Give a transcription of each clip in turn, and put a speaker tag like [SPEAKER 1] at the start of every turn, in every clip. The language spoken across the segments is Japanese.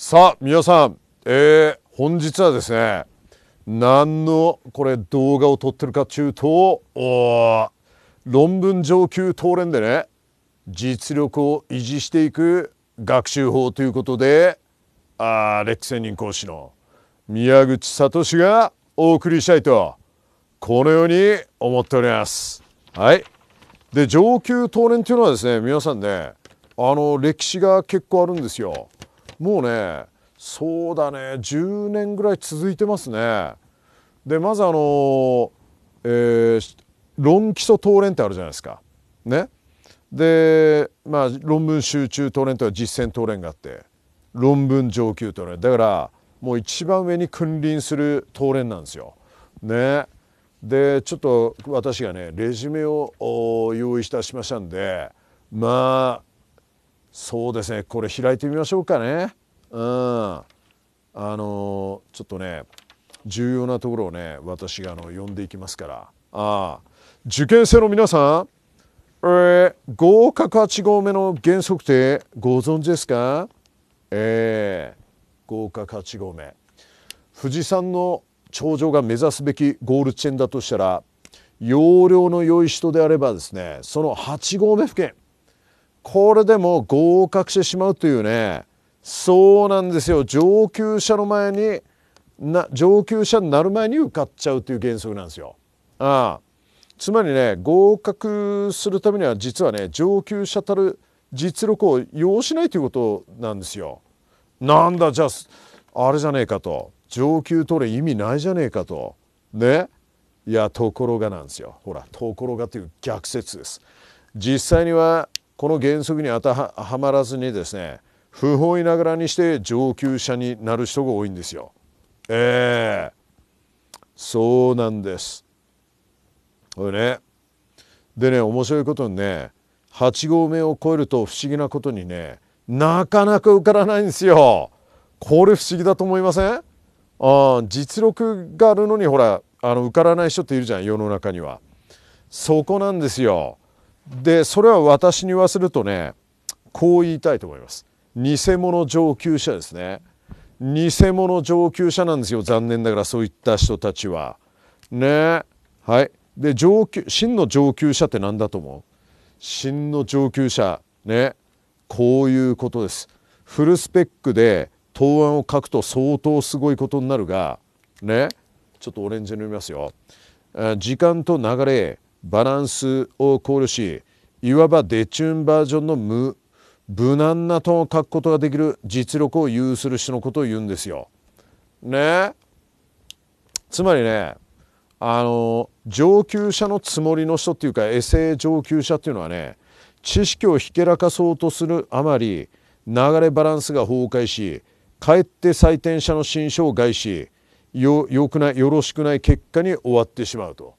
[SPEAKER 1] さあ皆さん、えー、本日はですね何のこれ動画を撮ってるかっていうと論文上級討論でね実力を維持していく学習法ということであレック専任講師の宮口聡がお送りしたいとこのように思っております。はい、で上級討論というのはですね皆さんねあの歴史が結構あるんですよ。もうねそうだね10年ぐらい続いてますね。でまずあのー、えー、論基礎討練ってあるじゃないですか。ね、で、まあ、論文集中討練とは実践討練があって論文上級討練だからもう一番上に君臨する討練なんですよ。ね、でちょっと私がねレジュメを用意いたしましたんでまあそうですねこれ開いてみましょうかねうんあのちょっとね重要なところをね私があの呼んでいきますからあ受験生の皆さん、えー、合格8合目の原則ってご存知ですかえー、合格8合目富士山の頂上が目指すべきゴール地点だとしたら容量の良い人であればですねその8合目付近これでも合格してしまうというねそうなんですよ上級者の前にな上級者になる前に受かっちゃうという原則なんですよ。ああつまりね合格するためには実はね上級者たる実力を要しないということなんですよ。なんだじゃああれじゃねえかと上級取れ意味ないじゃねえかとねいやところがなんですよほらところがという逆説です。実際にはこの原則に当てはまらずにですね不本意ながらにして上級者になる人が多いんですよ。ええー、そうなんです。これねでね面白いことにね8合目を超えると不思議なことにねなかなか受からないんですよ。これ不思議だと思いませんあ実力があるのにほらあの受からない人っているじゃん世の中には。そこなんですよ。でそれは私に言わせるとねこう言いたいと思います偽物上級者ですね偽物上級者なんですよ残念ながらそういった人たちはねはいで上級真の上級者って何だと思う真の上級者ねこういうことですフルスペックで答案を書くと相当すごいことになるがねちょっとオレンジに読みますよ時間と流れバランスを考慮しいわばデチューンバージョンの無無難なトーンを書くことができる実力を有する人のことを言うんですよ。ねつまりねあの上級者のつもりの人っていうかエセ上級者っていうのはね知識をひけらかそうとするあまり流れバランスが崩壊しかえって採点者の心象を害しよよくないよろしくない結果に終わってしまうと。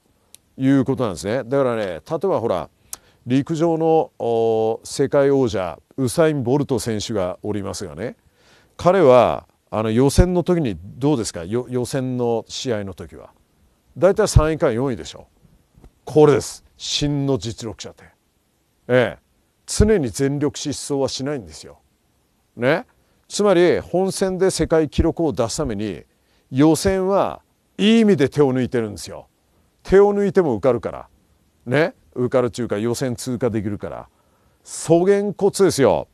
[SPEAKER 1] いうことなんですね。だからね、例えばほら、陸上の世界王者ウサイン・ボルト選手がおりますがね彼はあの予選の時にどうですか予選の試合の時は大体3位か4位でしょこれです真の実力者って、ええ、常に全力疾走はしないんですよ、ね、つまり本戦で世界記録を出すために予選はいい意味で手を抜いてるんですよ手を抜いても受かるからね受かる中華予選通過できるから粗原骨ですよ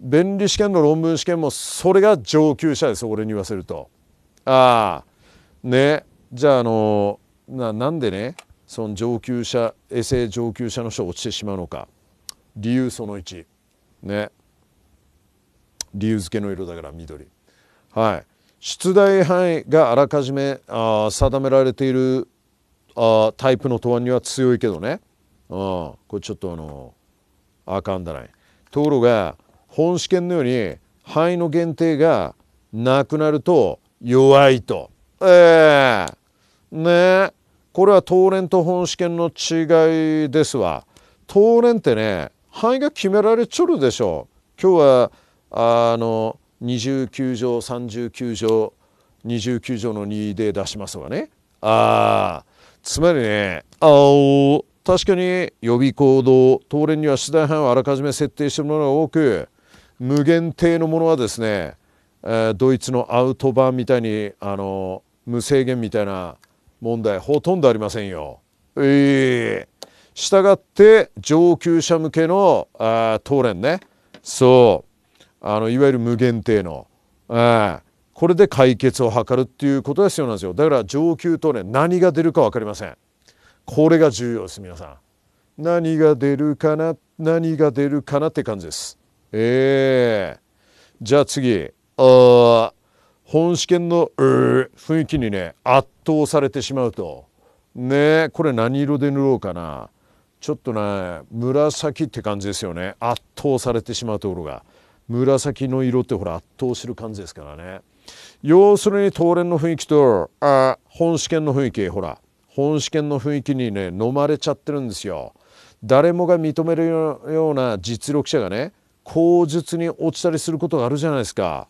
[SPEAKER 1] 弁理試験の論文試験もそれが上級者です俺に言わせるとああねじゃああのななんでねその上級者衛生上級者の人落ちてしまうのか理由その1ね理由付けの色だから緑はい出題範囲があらかじめあ定められているあタイプの答案には強いけどね、うん、これちょっとあのあかんだないところが本試験のように範囲の限定がなくなると弱いとええー、ねこれは当連と本試験の違いですわ当連ってね範囲が決められちょるでしょ今日はあの29条39条29条の2で出しますわねああつまりねあお確かに予備行動当連には出題班をあらかじめ設定してるものが多く無限定のものはですね、えー、ドイツのアウト版みたいにあの無制限みたいな問題ほとんどありませんよ。えー、したって上級者向けのあ当連ねそうあのいわゆる無限定の。あこれで解決を図るっていうことが必要なんですよだから上級とね何が出るか分かりませんこれが重要です皆さん何が出るかな何が出るかなって感じですええー、じゃあ次あ本試験の、えー、雰囲気にね圧倒されてしまうとねこれ何色で塗ろうかなちょっとね紫って感じですよね圧倒されてしまうところが紫の色ってほら圧倒する感じですからね要するに東連の雰囲気とあ本試験の雰囲気ほら本試験の雰囲気にね飲まれちゃってるんですよ。誰もが認めるような実力者がね口述に落ちたりすることがあるじゃないですか。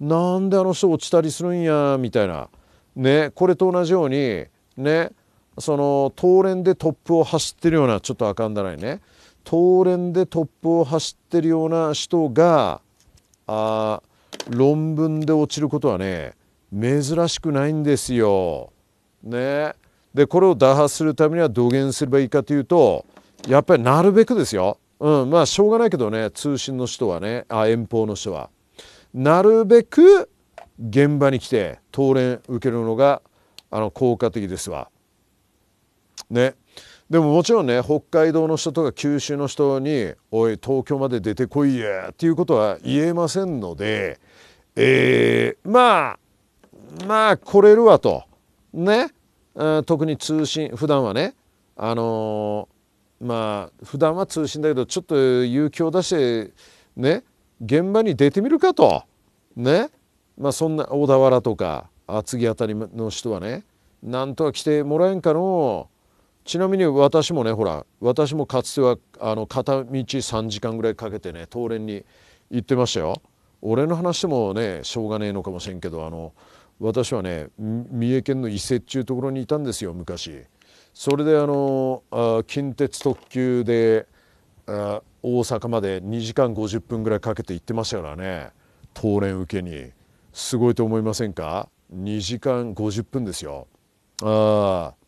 [SPEAKER 1] なんであの人落ちたりするんやみたいな。ねこれと同じようにねその東連でトップを走ってるようなちょっとあかんだないね東連でトップを走ってるような人があ論文で落ちることはね珍しくないんですよ。ね、でこれを打破するためにはどう減すればいいかというとやっぱりなるべくですよ、うん、まあしょうがないけどね通信の人はねあ遠方の人はなるべく現場に来て当連受けるのがあの効果的ですわ。ねでももちろんね北海道の人とか九州の人に「おい東京まで出てこいや」っていうことは言えませんのでえー、まあまあ来れるわとね、うん、特に通信普段はねあのー、まあ普段は通信だけどちょっと勇気を出してね現場に出てみるかとねまあそんな小田原とか厚木辺りの人はねなんとか来てもらえんかのうちなみに私もねほら私もかつてはあの片道3時間ぐらいかけてね東連に行ってましたよ。俺の話でもねしょうがねえのかもしれんけどあの私はね三重県の伊勢っちゅうところにいたんですよ昔。それであのあ近鉄特急であ大阪まで2時間50分ぐらいかけて行ってましたからね東連受けにすごいと思いませんか2時間50分ですよ。ああ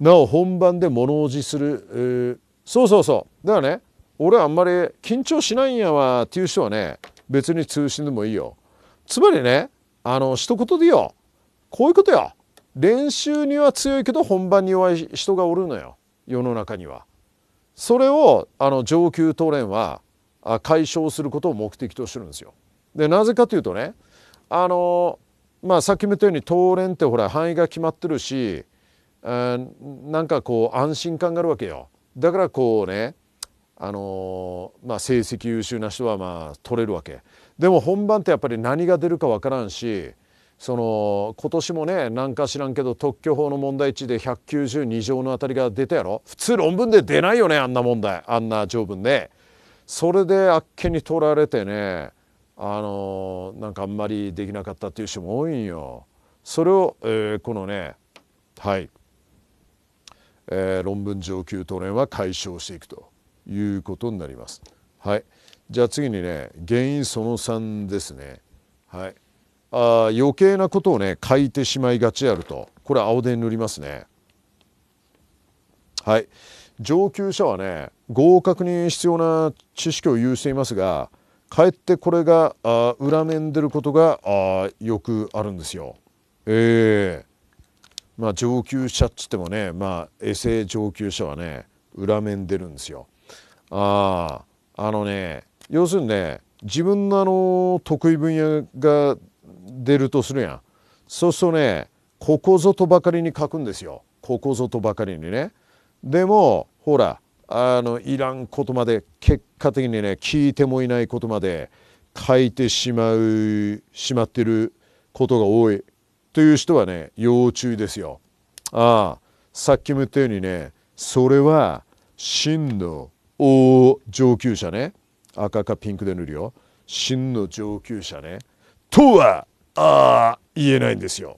[SPEAKER 1] なお本番で物おじする、えー、そうそうそうだからね俺はあんまり緊張しないんやわっていう人はね別に通信でもいいよつまりねあの一言でよこういうことよ練習には強いけど本番に弱い人がおるのよ世の中には。それをあの上級トレンは解消することを目的としてるんですよ。でなぜかというとねあの、まあ、さっきも言ったように当レってほら範囲が決まってるしなんかこう安心感があるわけよだからこうねあのまあ、成績優秀な人はまあ取れるわけでも本番ってやっぱり何が出るか分からんしその今年もね何か知らんけど特許法の問題値で192条のあたりが出たやろ普通論文で出ないよねあんな問題あんな条文で、それであっけに取られてねあのなんかあんまりできなかったっていう人も多いんよそれを、えー、このねはいえー、論文上級トレンは解消していくということになります。はい、じゃあ次にね原因その3ですね。はい、あ余計なことをね書いてしまいがちやるとこれ青で塗りますね。はい上級者はね合格に必要な知識を有していますがかえってこれがあ裏面出ることがあよくあるんですよ。えー、まあ、上級者っつってもね、まあ、衛上級者はね裏面出るんですよ。ああのね要するにね自分のあの得意分野が出るとするやん。そうするとねここぞとばかりに書くんですよ。ここぞとばかりにね。でもほらあのいらんことまで結果的にね聞いてもいないことまで書いてしまうしまってることが多いという人はね要注意ですよ。ああさっきも言ったようにねそれは真の大上級者ね赤かピンクで塗るよ真の上級者ねとはあ言えないんですよ。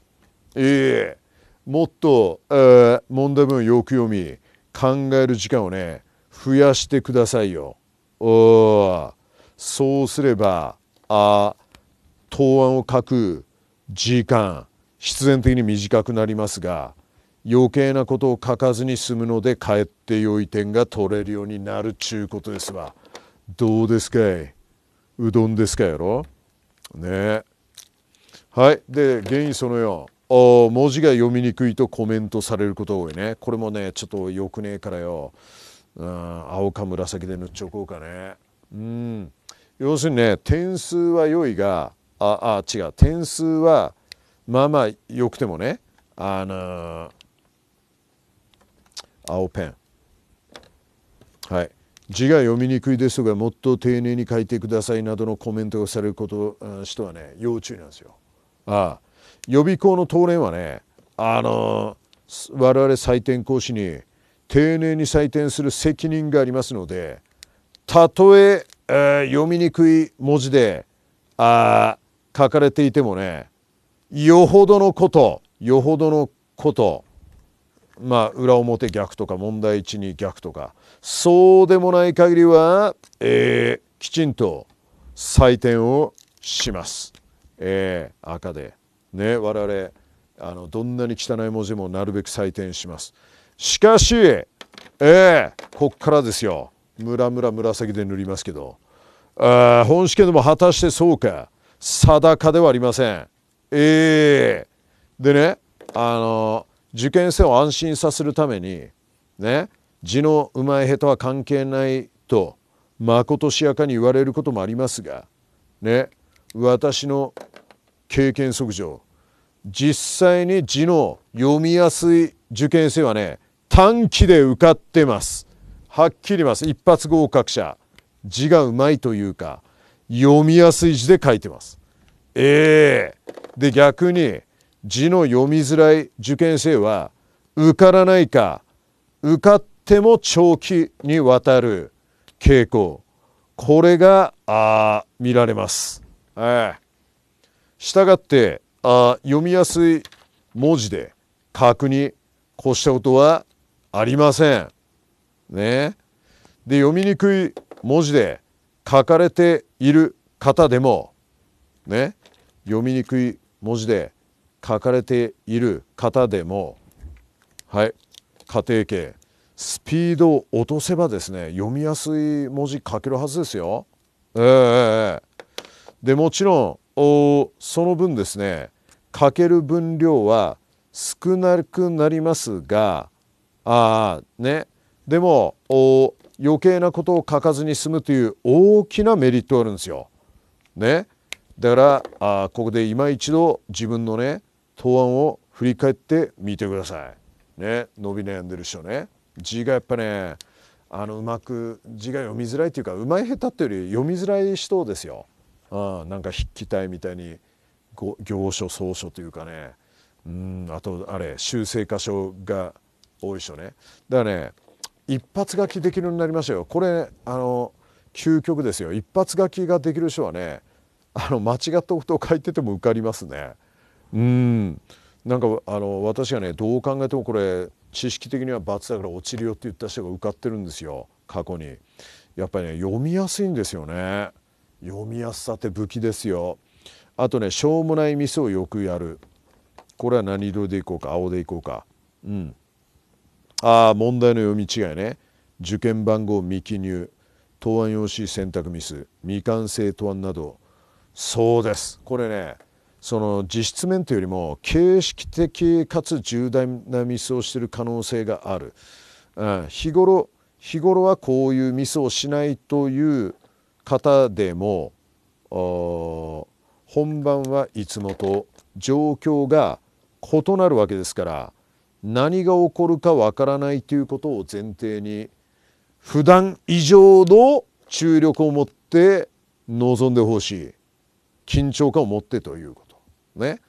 [SPEAKER 1] ええもっと、えー、問題文をよく読み考える時間をね増やしてくださいよ。おそうすればあ答案を書く時間必然的に短くなりますが余計なことを書かずに済むのでかえって良い点が取れるようになるっちゅうことですわどうですかいうどんですかやろねはいで原因その4お文字が読みにくいとコメントされることが多いねこれもねちょっとよくねえからよ、うん、青か紫で塗っちゃおこうかねうん要するにね点数は良いがああ違う点数はまあまあよくてもねあの青ペンはい字が読みにくいですとかもっと丁寧に書いてくださいなどのコメントをされること人はね要注意なんですよ。ああ予備校の当連はねあの我々採点講師に丁寧に採点する責任がありますのでたとええー、読みにくい文字であ書かれていてもねよほどのことよほどのことまあ裏表逆とか問題一に逆とかそうでもない限りは、えー、きちんと採点をします。えー、赤でね我々あのどんなに汚い文字もなるべく採点します。しかし、えー、こっからですよ。ムラムラ紫で塗りますけど、あ本試験でも果たしてそうか定かではありません。ええー、でねあの受験生を安心させるためにね字のうまい下手は関係ないとまことしやかに言われることもありますがね私の経験則上実際に字の読みやすい受験生はね短期で受かってますはっきり言います一発合格者字がうまいというか読みやすい字で書いてますええで逆に字の読みづらい受験生は受からないか受かっても長期にわたる傾向これがあ見られます。ええたがってあ読みやすい文字で確認こ越したことはありません。ね。で読みにくい文字で書かれている方でもね読みにくい文字で書かれている方でもはい家庭系スピードを落とせばですね読みやすい文字書けるはずですよ。ええー、でもちろんおその分ですね書ける分量は少なくなりますがあねでもお余計なことを書かずに済むという大きなメリットがあるんですよ。ね。だからあここで今一度自分のね答案を振り返ってみてください。ね伸び悩んでる人ね字がやっぱねあのうまく字が読みづらいっていうかうまい下手っていうより読みづらい人ですよ。あなんか筆記体みたいに行書草書というかねうんあとあれ修正箇所が多い人ね。だからね一発書きできるようになりましたよ。これあの究極ですよ。一発書きができる人はねあの間違ったことを書いてても受かりますね。うんなんかあの私がねどう考えてもこれ知識的には罰だから落ちるよって言った人が受かってるんですよ過去に。やっぱりね読みやすいんですよね。読みやすさって武器ですよ。あとねしょうもないミスをよくやる。これは何色でいこうか青でいこうか。うん。ああ問題の読み違いね。受験番号未記入答案用紙選択ミス未完成答案などそうですこれねその実質面というよりも形式的かつ重大なミスをしている可能性がある、うん、日頃日頃はこういうミスをしないという方でも本番はいつもと状況が異なるわけですから何が起こるかわからないということを前提に普段以上の注力を持って臨んでほしい。緊張感を持ってということ。ね。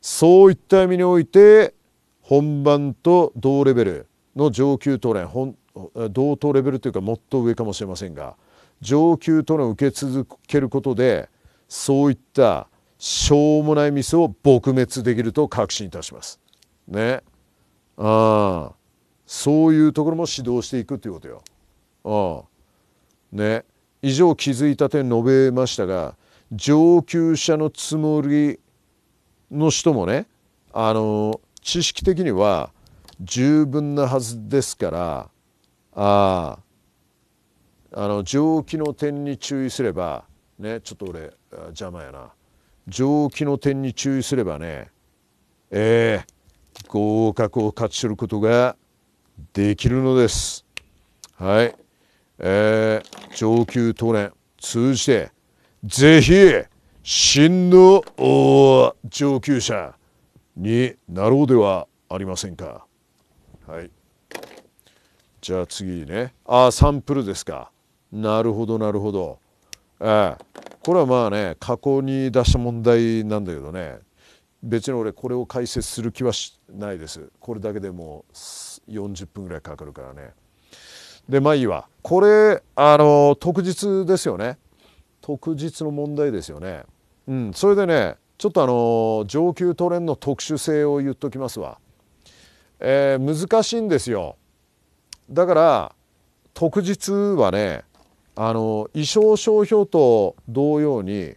[SPEAKER 1] そういった意味において本番と同レベルの上級トレン同等レベルというかもっと上かもしれませんが上級トレンを受け続けることでそういったしょうもないミスを撲滅できると確信いたします。ね。ああそういうところも指導していくということよ。ああね以上気づいた点述べましたが上級者のつもりの人もねあの知識的には十分なはずですからああの上気の点に注意すればねちょっと俺邪魔やな上気の点に注意すればねえー、合格を勝ち取ることができるのです。はい、えー、上級トレ通じてぜひ真の上級者になろうではありませんか。はい、じゃあ次ねあサンプルですか。なるほどなるほど。ええ、これはまあね過去に出した問題なんだけどね別に俺これを解説する気はしないですこれだけでもう40分ぐらいかかるからねでまあいいわこれあの特日ですよね特実の問題ですよね。うん、それでねちょっとあの上級トレンの特殊性を言っときますわ。えー、難しいんですよ。だから特実はねあの衣装商標と同様に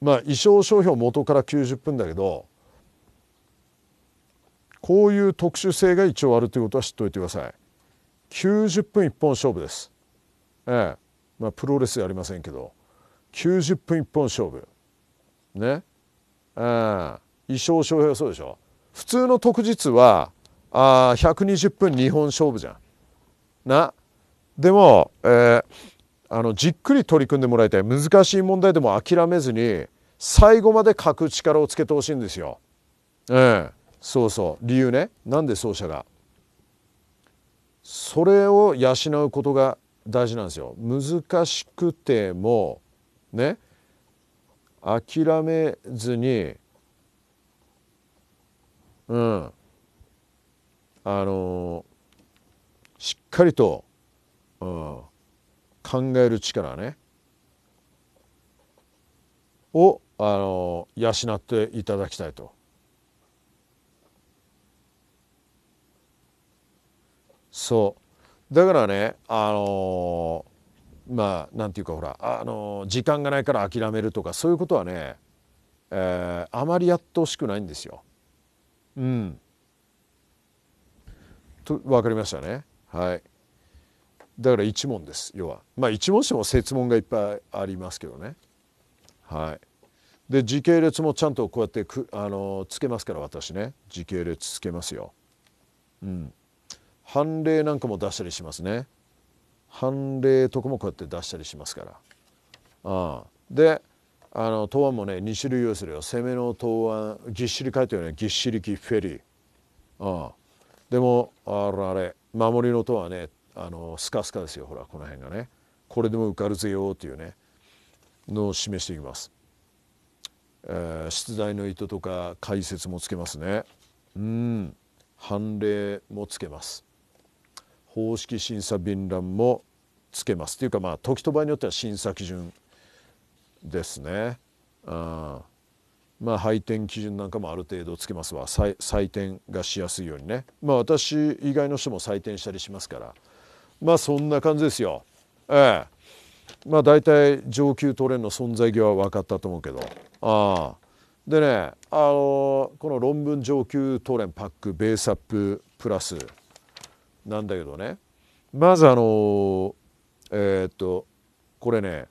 [SPEAKER 1] まあ衣装商標元から90分だけどこういう特殊性が一応あるということは知っておいてください。90分一本勝負です。ええまあ、プロレスやりませんけど90分一本勝負ねええ衣装翔平そうでしょ普通の特日はああ、120分2本勝負じゃん。なでも、えー、あのじっくり取り組んでもらいたい難しい問題でも諦めずに最後まで書く力をつけてほしいんですよ。ええー、そうそう理由ねなんで奏者が。それを養うことが大事なんですよ。難しくてもね諦めずにうんあのしっかりと、うん、考える力ねをあの養っていただきたいとそうだからねあのー、まあなんていうかほら、あのー、時間がないから諦めるとかそういうことはね、えー、あまりやってほしくないんですよ。うん。と分かりましたね。はい。だから一問です要は。まあ一問しても設問がいっぱいありますけどね。はい。で時系列もちゃんとこうやってくあのつけますから私ね時系列つけますよ。うん判例なんかも出したりしますね判例とかもこうやって出したりしますからあであの答案もね2種類用するよ攻めの答案ぎっしり書いてるよねぎっしりきフェリーあでもあれあれ守りの塔はねあのスカスカですよほらこの辺がねこれでも受かるぜよっていうねのを示していきます、えー、出題の意図とか解説もつけますねうん判例もつけます方式審査便覧もつけますというかまあ時と場合によっては審査基準ですね。あまあ配点基準なんかもある程度つけますわ採点がしやすいようにね。まあ私以外の人も採点したりしますからまあそんな感じですよ。ええ。まあ大体上級トレーンの存在意義は分かったと思うけど。ああでね、あのー、この論文上級トレンパックベースアッププラスなんだけどねまずあのえー、っとこれね、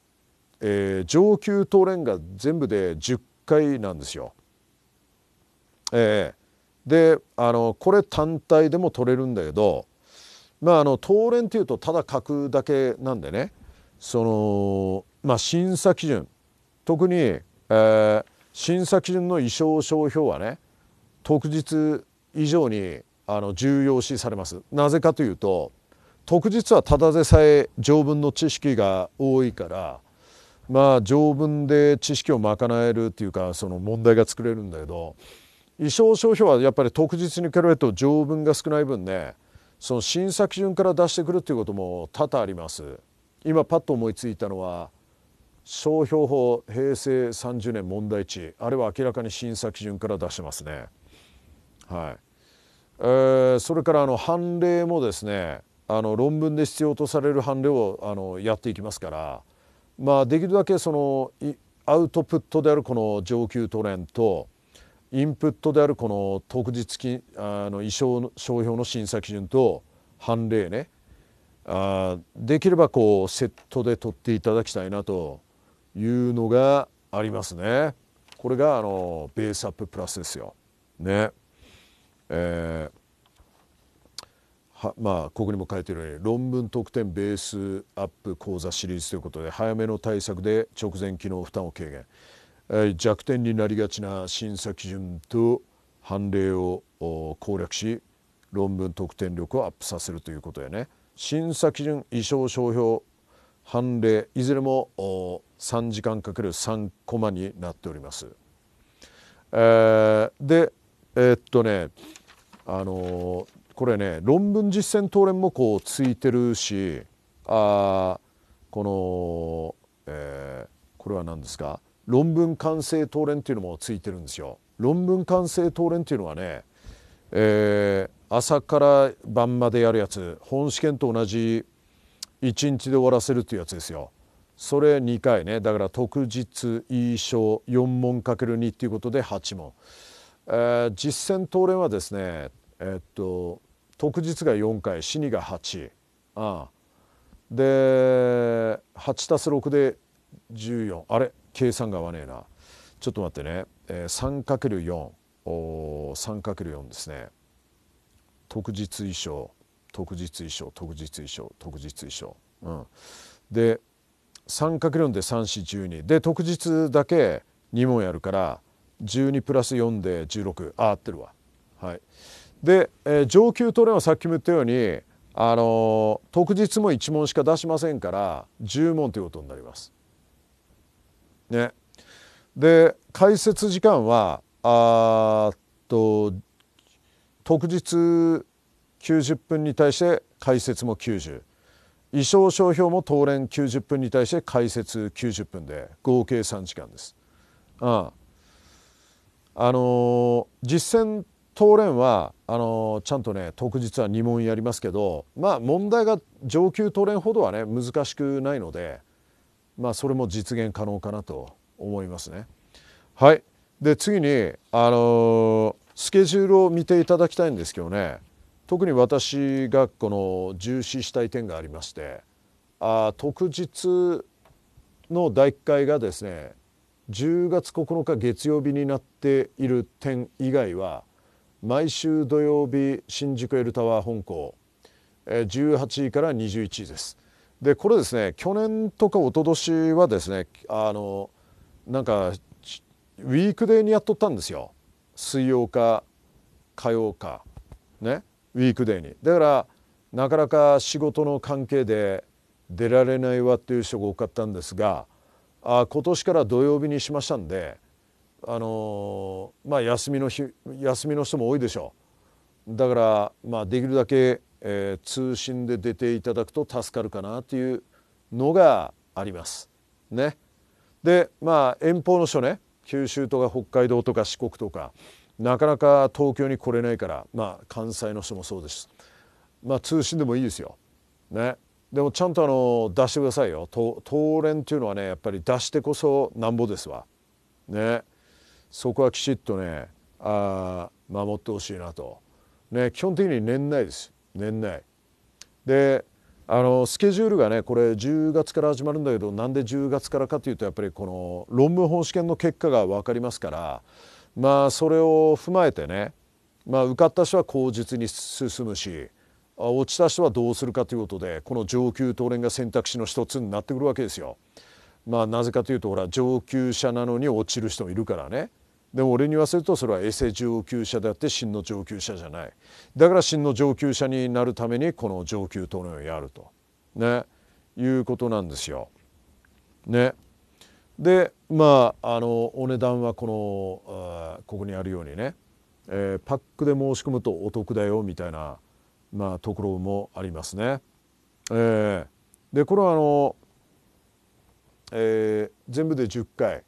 [SPEAKER 1] えー、上級トレンが全部で10回なんですよ。えー、であのこれ単体でも取れるんだけどまああの当連っていうとただ書くだけなんでねそのまあ審査基準特に、えー、審査基準の衣装商標はね特日以上にあの重要視されます。なぜかというと特実はただでさえ条文の知識が多いからまあ条文で知識を賄えるというかその問題が作れるんだけど衣装商標はやっぱり特実に比べると条文が少ない分ねその審査基準から出してくるということも多々あります。今パッと思いついたのは商標法平成30年問題値あれは明らかに審査基準から出してますね。はいえー、それからあの判例もですねあの論文で必要とされる判例をあのやっていきますから、まあ、できるだけそのアウトプットであるこの上級トレンとインプットであるこの特実金あの衣装商標の審査基準と判例ねあできればこうセットで取っていただきたいなというのがありますね。これがあのベースアッププラスですよ。ね。えー、はまあ、ここにも書いているように論文特典ベースアップ講座シリーズということで早めの対策で直前機能負担を軽減、えー、弱点になりがちな審査基準と判例を攻略し論文特典力をアップさせるということやね審査基準意証商標判例いずれも3時間かける3コマになっております。えー、でえー、っとねあのこれね論文実践討論もこうついてるしあこの、えー、これは何ですか論文完成討論っていうのもついてるんですよ。論文完成討論っていうのはね、えー、朝から晩までやるやつ本試験と同じ1日で終わらせるっていうやつですよ。それ2回ねだから特日一章4問かける2っていうことで8問。えー、実践当連はですねえー、っと特日が4回死にが8ああで8たす6で14あれ計算が合わねえなちょっと待ってね、えー、3×43×4 ですね特日衣装特日衣装特日衣装特日衣装、うん、で 3×4 で3412で特日だけ2問やるから12プラス4で16あ合ってるわ。はい、で、えー、上級トレンはさっきも言ったように、あのー、特日も1問しか出しませんから10問ということになります。ね、で解説時間はあと特日90分に対して解説も90衣装商標も当連90分に対して解説90分で合計3時間です。うん、あの実践当連はあのちゃんとね当日は2問やりますけどまあ問題が上級当連ほどはね難しくないのでまあそれも実現可能かなと思いますね。はいで次にあのスケジュールを見ていただきたいんですけどね特に私がこの重視したい点がありましてあ特日の第1回がですね10月9日月曜日になっている点以外は毎週土曜日新宿エルタワー本校18位から21位です。でこれですね去年とか一昨年はですねあのなんかウィークデーにやっとったんですよ水曜か火曜かねウィークデーに。だからなかなか仕事の関係で出られないわっていう人が多かったんですがあ今年から土曜日にしましたんで、あのー、まあ、休みの日休みの人も多いでしょうだから、まあ、できるだけ、えー、通信で出ていただくと助かるかなというのがあります。ね、でまあ遠方の人ね九州とか北海道とか四国とかなかなか東京に来れないから、まあ、関西の人もそうです、まあ、通信でもいいですよ。ね、でもちゃんとあの出してくださいよ当連っていうのはねやっぱり出してこそなんぼですわねそこはきちっとねあ守ってほしいなとね基本的に年内です年内であのスケジュールがねこれ10月から始まるんだけどなんで10月からかというとやっぱりこの論文本試験の結果が分かりますからまあそれを踏まえてね、まあ、受かった人は口実に進むし落ちた人はどうするかということでこの上級東連が選択肢の一つになってくるわけですよ。まあ、なぜかというとほら上級者なのに落ちる人もいるからね。でも俺に言わせるとそれは衛星上級者であって真の上級者じゃないだから真の上級者になるためにこの上級討論をやると、ね、いうことなんですよ。ね、でまああのお値段はこのここにあるようにね、えー、パックで申し込むとお得だよみたいなまあ、ところもありますね。えー、でこれはあの、えー、全部で10回、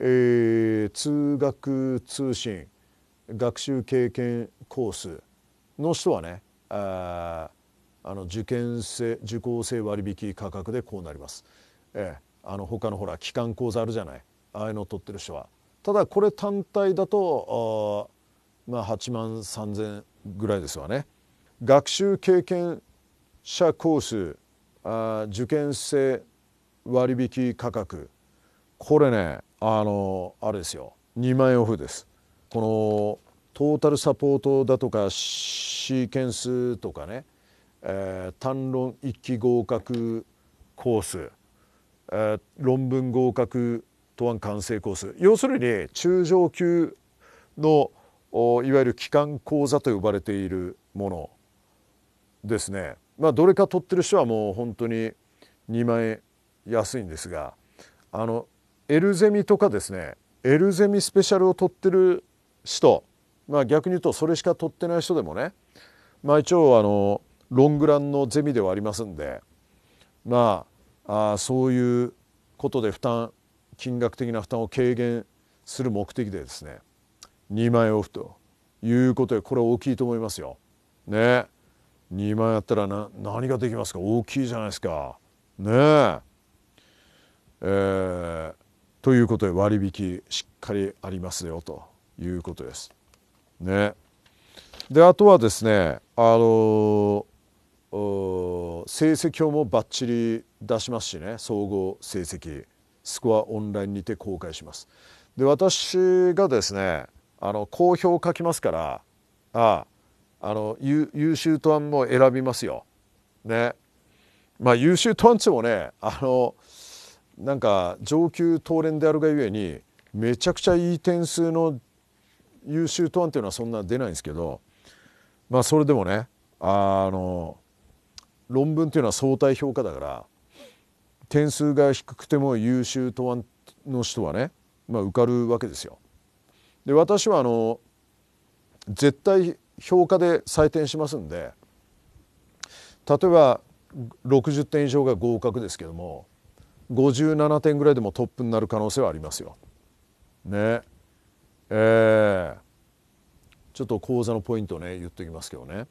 [SPEAKER 1] えー、通学通信学習経験コースの人はねああの受験生受講生割引価格でこうなります。えー、あの他のほら機関講座あるじゃないああいうのを取ってる人は。ただこれ単体だとあまあ8万3,000ぐらいですわね。学習経験者コースあ受験生割引価格これねあのあれですよ2万円オフですこのトータルサポートだとかシーケンスとかね、えー、単論一期合格コース、えー、論文合格答案完成コース要するに中上級のいわゆる機関講座と呼ばれているものですねまあどれか取ってる人はもう本当に2万円安いんですがあのエルゼミとかですねエルゼミスペシャルを取ってる人まあ逆に言うとそれしか取ってない人でもねまあ一応あのロングランのゼミではありますんでまああそういうことで負担金額的な負担を軽減する目的でですね2万円オフということでこれ大きいと思いますよ。ね。2万やったらな何ができますか大きいじゃないですか。ねえ。えー、ということで割引しっかりありますよということです。ね、であとはですねあの成績表もばっちり出しますしね総合成績スコアオンラインにて公開します。で私がですねあの好評書きますからあああの優秀答案も選びますよ。ね。まあ優秀党案っもねあのなんか上級答連であるがゆえにめちゃくちゃいい点数の優秀答案っていうのはそんな出ないんですけどまあそれでもねあの論文っていうのは相対評価だから点数が低くても優秀答案の人はね、まあ、受かるわけですよ。で私はあの絶対評価で採点しますんで例えば60点以上が合格ですけども57点ぐらいでもトップになる可能性はありますよ。ねえー、ちょっと講座のポイントね言っときますけどね。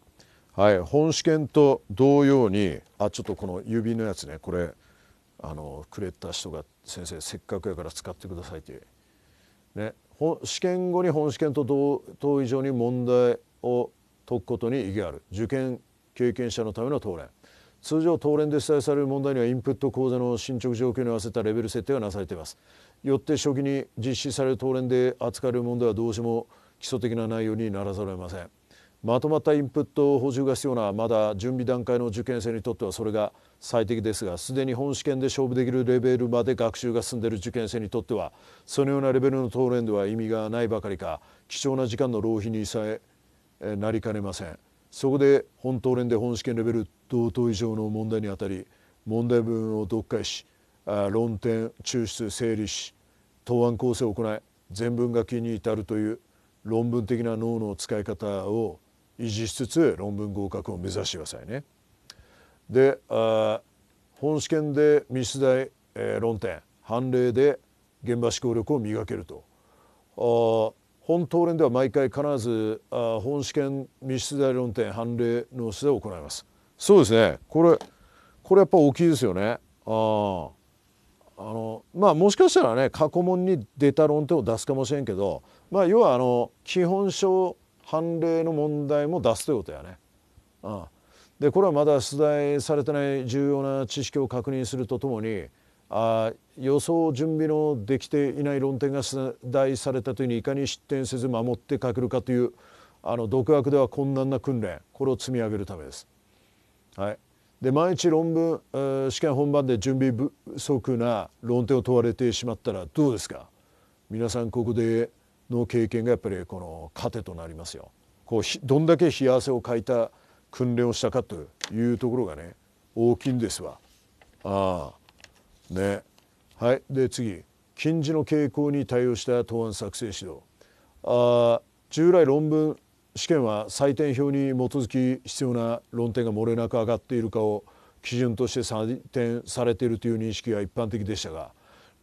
[SPEAKER 1] はい、本試験と同様にあちょっとこの指のやつねこれあのくれた人が「先生せっかくやから使ってください」って、ね、試験後に本試験と同等以上に問題を解くことに意義ある受験経験者のための答練通常答練で記載される問題にはインプット講座の進捗状況に合わせたレベル設定がなされていますよって初期に実施される答練で扱われる問題はどうしても基礎的な内容にならざるを得ませんまとまったインプット補充が必要なまだ準備段階の受験生にとってはそれが最適ですがすでに本試験で勝負できるレベルまで学習が進んでいる受験生にとってはそのようなレベルの答練では意味がないばかりか貴重な時間の浪費にさえなりかねませんそこで本当連で本試験レベル同等以上の問題にあたり問題文を読解し論点抽出整理し答案構成を行い全文書きに至るという論文的な脳の使い方を維持しつつ論文合格を目指してくださいね。であ本試験で密出題、え論点判例で現場思考力を磨けると。本当連では毎回必ずあ本試験密室大論点判例の質で行いますそうですねこれこれやっぱ大きいですよねああのまあもしかしたらね過去問に出た論点を出すかもしれんけどまあ要はあの基本書判例の問題も出すということやねああでこれはまだ出題されてない重要な知識を確認するとともにあ予想準備のできていない論点が題されたというにいかに失点せず守ってかけるかというあの独学では困難な訓練これを積み上げるためです。はい、で毎日論文、試験本番で準備不足な論点を問われてしまったらどうですか皆さんここでの経験がやっぱりこの糧となりますよ。こうどんだけ冷や汗をかいた訓練をしたかというところがね大きいんですわ。ああねはいで次近似の傾向に対応した答案作成指導あ従来論文試験は採点表に基づき必要な論点が漏れなく上がっているかを基準として採点されているという認識が一般的でしたが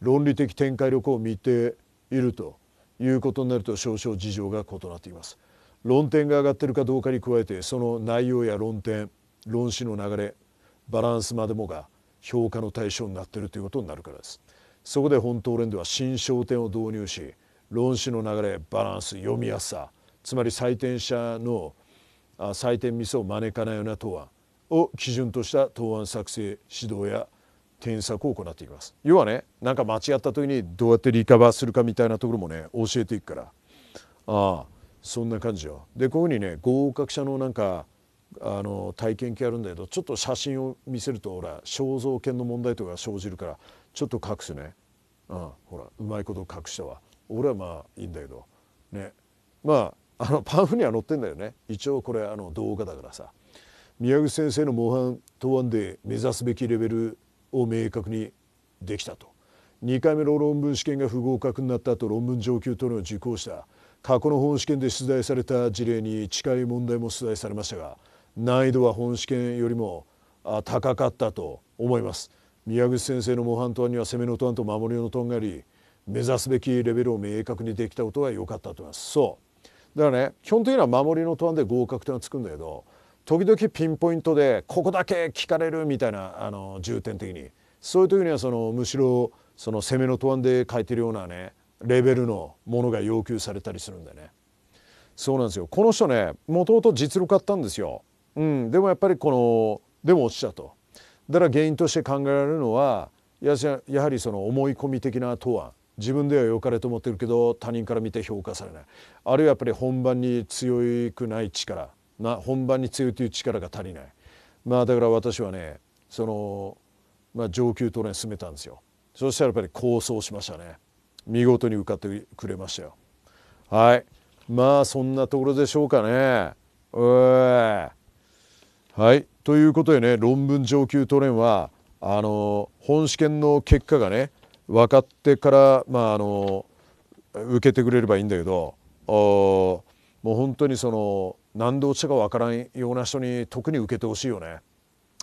[SPEAKER 1] 論理的展開力を見ているということになると少々事情が異なっています。論点が上がっているかどうかに加えてその内容や論点論旨の流れバランスまでもが評価の対象になっているということになるからですそこで本島連では新焦点を導入し論旨の流れバランス読みやすさつまり採点者の採点ミスを招かないような答案を基準とした答案作成指導や検索を行っていきます要はね何か間違った時にどうやってリカバーするかみたいなところもね教えていくからああそんな感じよでこういうふうにね合格者のなんかあの体験系あるんだけどちょっと写真を見せるとほら肖像権の問題とかが生じるからちょっと隠すね、うん、ほらうまいこと隠したわ俺はまあいいんだけどねまああのパンフには載ってんだよね一応これあの動画だからさ宮口先生の模範答案で目指すべきレベルを明確にできたと2回目の論文試験が不合格になった後論文上級とのを受講した過去の本試験で出題された事例に近い問題も出題されましたが難易度は本試験よりも高かったと思います宮口先生の模範答案には攻めの答案と守りの答案があり目指すべきレベルを明確にできたことが良かったと思いますそうだからね基本的には守りの答案で合格点はつくんだけど時々ピンポイントでここだけ聞かれるみたいなあの重点的にそういう時にはそのむしろその攻めの答案で書いてるようなねレベルのものが要求されたりするんだよね。そうなんですよこの人ねもともと実力あったんですようん、でもやっぱりこのでも落ちたとだから原因として考えられるのはややはりその思い込み的な答案自分では良かれと思ってるけど他人から見て評価されないあるいはやっぱり本番に強くない力本番に強いという力が足りないまあだから私はねその、まあ、上級トレーン進めたんですよそしたらやっぱり構想しましたね見事に受かってくれましたよはいまあそんなところでしょうかねうえはいということでね論文上級トレンはあの本試験の結果がね分かってからまああの受けてくれればいいんだけどもう本当にその何で落ちたか分からんような人に特に受けてほしいよね。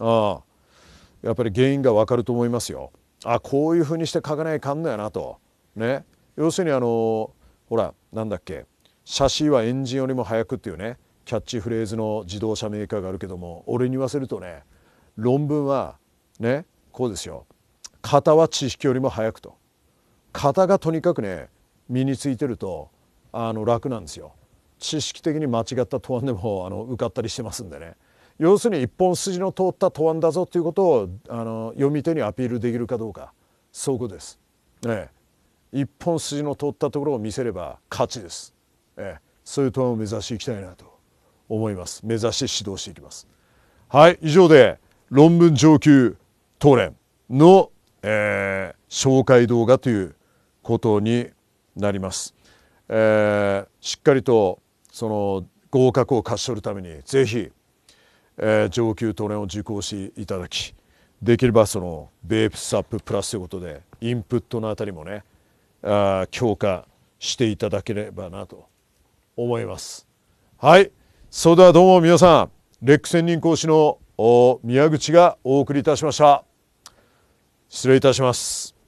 [SPEAKER 1] あやっぱり原因が分かると思いますよ。あこういうふうにして書かないかんのやなと。ね、要するにあのほらなんだっけ写真はエンジンよりも速くっていうねキャッチフレーズの自動車メーカーがあるけども俺に言わせるとね論文はねこうですよ型は知識よりも早くと型がとにかくね身についてるとあの楽なんですよ知識的に間違った答案でもあの受かったりしてますんでね要するに一本筋の通った答案だぞということをあの読み手にアピールできるかどうかそこです、ね、一本筋の通ったところを見せれば勝ちです、え、そういう答案を目指していきたいなと思います目指して指導していきますはい以上で論文上級東連の、えー、紹介動画ということになります、えー、しっかりとその合格を勝ち取るためにぜひ、えー、上級東連を受講していただきできればそのベープスアッププラスということでインプットのあたりもねあ強化していただければなと思います。はいそれではどうも皆さんレック専任講師の宮口がお送りいたしました失礼いたします